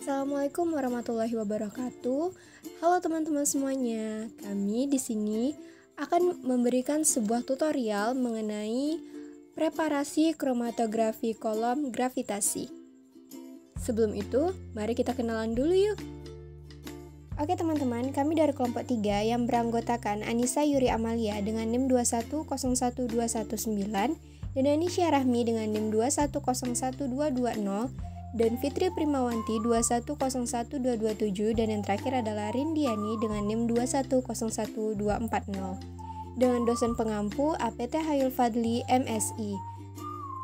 Assalamualaikum warahmatullahi wabarakatuh. Halo teman-teman semuanya. Kami di sini akan memberikan sebuah tutorial mengenai preparasi kromatografi kolom gravitasi. Sebelum itu, mari kita kenalan dulu yuk. Oke teman-teman, kami dari kelompok 3 yang beranggotakan Anissa Yuri Amalia dengan NIM 2101219 dan Anisha Rahmi dengan NIM 2101220 dan Fitri Primawanti 2101227 dan yang terakhir adalah Rindiani dengan NIM 2101240 dengan dosen pengampu APT Hayul Fadli MSI.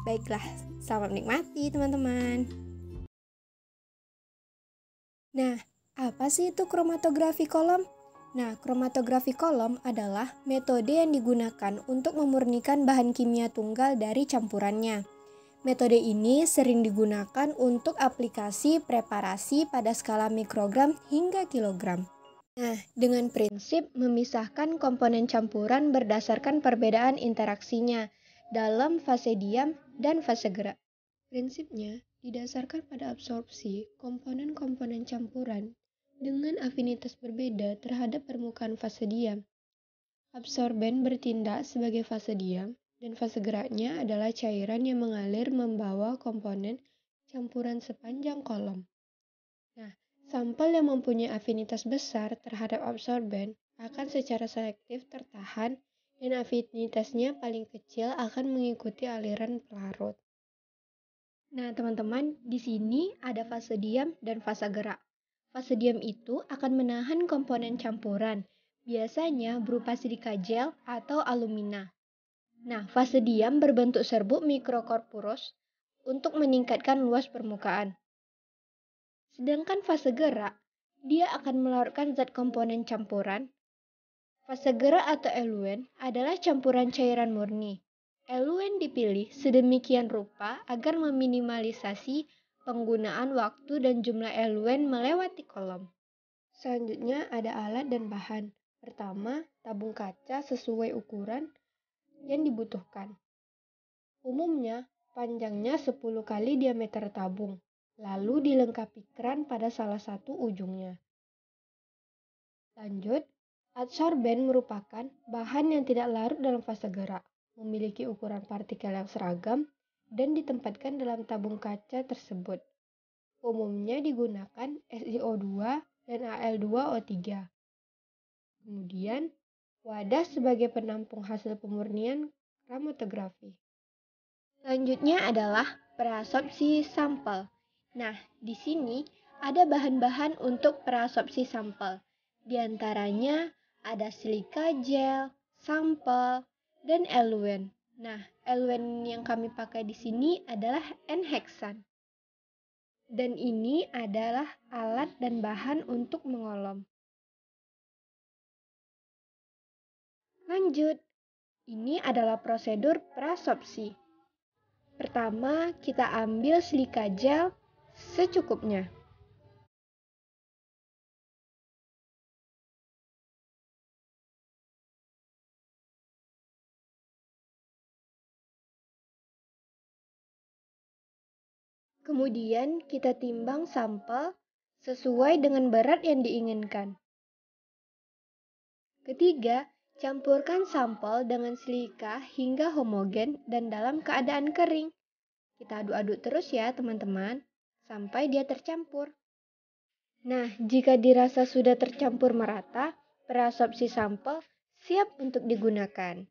Baiklah, selamat menikmati teman-teman. Nah, apa sih itu kromatografi kolom? Nah, kromatografi kolom adalah metode yang digunakan untuk memurnikan bahan kimia tunggal dari campurannya. Metode ini sering digunakan untuk aplikasi preparasi pada skala mikrogram hingga kilogram. Nah, dengan prinsip memisahkan komponen campuran berdasarkan perbedaan interaksinya dalam fase diam dan fase gerak. Prinsipnya didasarkan pada absorpsi komponen-komponen campuran dengan afinitas berbeda terhadap permukaan fase diam. Absorben bertindak sebagai fase diam dan fase geraknya adalah cairan yang mengalir membawa komponen campuran sepanjang kolom. Nah, sampel yang mempunyai afinitas besar terhadap absorben akan secara selektif tertahan dan afinitasnya paling kecil akan mengikuti aliran pelarut. Nah, teman-teman, di sini ada fase diam dan fase gerak. Fase diam itu akan menahan komponen campuran, biasanya berupa silika gel atau alumina. Nah, fase diam berbentuk serbuk mikrokorporos untuk meningkatkan luas permukaan. Sedangkan fase gerak, dia akan melarutkan zat komponen campuran. Fase gerak atau eluen adalah campuran cairan murni. Eluen dipilih sedemikian rupa agar meminimalisasi penggunaan waktu dan jumlah eluen melewati kolom. Selanjutnya ada alat dan bahan. Pertama, tabung kaca sesuai ukuran yang dibutuhkan. Umumnya, panjangnya 10 kali diameter tabung, lalu dilengkapi kran pada salah satu ujungnya. Lanjut, adsorben merupakan bahan yang tidak larut dalam fase gerak, memiliki ukuran partikel yang seragam, dan ditempatkan dalam tabung kaca tersebut. Umumnya digunakan SiO2 dan Al2O3. Kemudian, wadah sebagai penampung hasil pemurnian kromatografi. Selanjutnya adalah prasorpsi sampel. Nah, di sini ada bahan-bahan untuk prasorpsi sampel. Di antaranya ada silika gel, sampel, dan eluen. Nah, eluen yang kami pakai di sini adalah N-hexan. Dan ini adalah alat dan bahan untuk mengolom. Lanjut, ini adalah prosedur prasopsi. Pertama, kita ambil silika gel secukupnya. Kemudian kita timbang sampel sesuai dengan berat yang diinginkan. Ketiga, Campurkan sampel dengan silika hingga homogen dan dalam keadaan kering. Kita aduk-aduk terus ya teman-teman, sampai dia tercampur. Nah, jika dirasa sudah tercampur merata, perasopsi sampel siap untuk digunakan.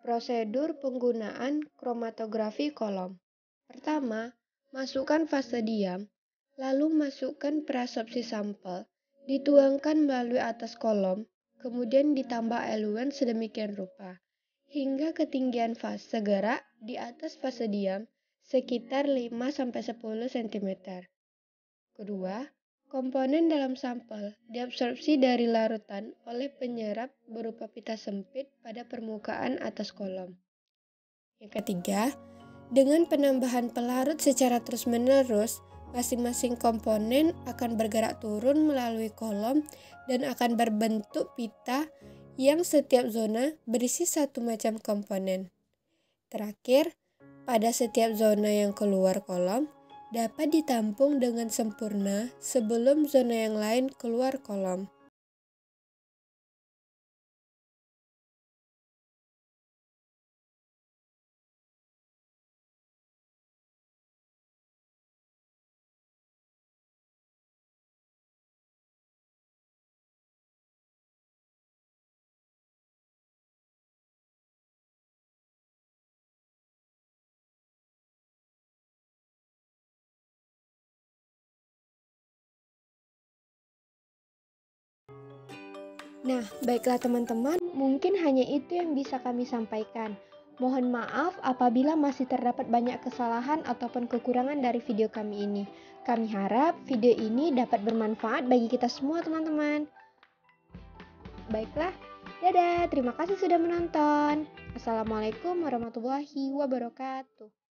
Prosedur penggunaan kromatografi kolom. Pertama, masukkan fase diam Lalu masukkan prasopsi sampel, dituangkan melalui atas kolom, kemudian ditambah eluen sedemikian rupa, hingga ketinggian fase gerak di atas fase diam sekitar 5-10 cm. Kedua, komponen dalam sampel diabsorpsi dari larutan oleh penyerap berupa pita sempit pada permukaan atas kolom. Yang ketiga, dengan penambahan pelarut secara terus-menerus, Masing-masing komponen akan bergerak turun melalui kolom dan akan berbentuk pita yang setiap zona berisi satu macam komponen. Terakhir, pada setiap zona yang keluar kolom dapat ditampung dengan sempurna sebelum zona yang lain keluar kolom. Nah, baiklah teman-teman, mungkin hanya itu yang bisa kami sampaikan. Mohon maaf apabila masih terdapat banyak kesalahan ataupun kekurangan dari video kami ini. Kami harap video ini dapat bermanfaat bagi kita semua teman-teman. Baiklah, dadah. Terima kasih sudah menonton. Assalamualaikum warahmatullahi wabarakatuh.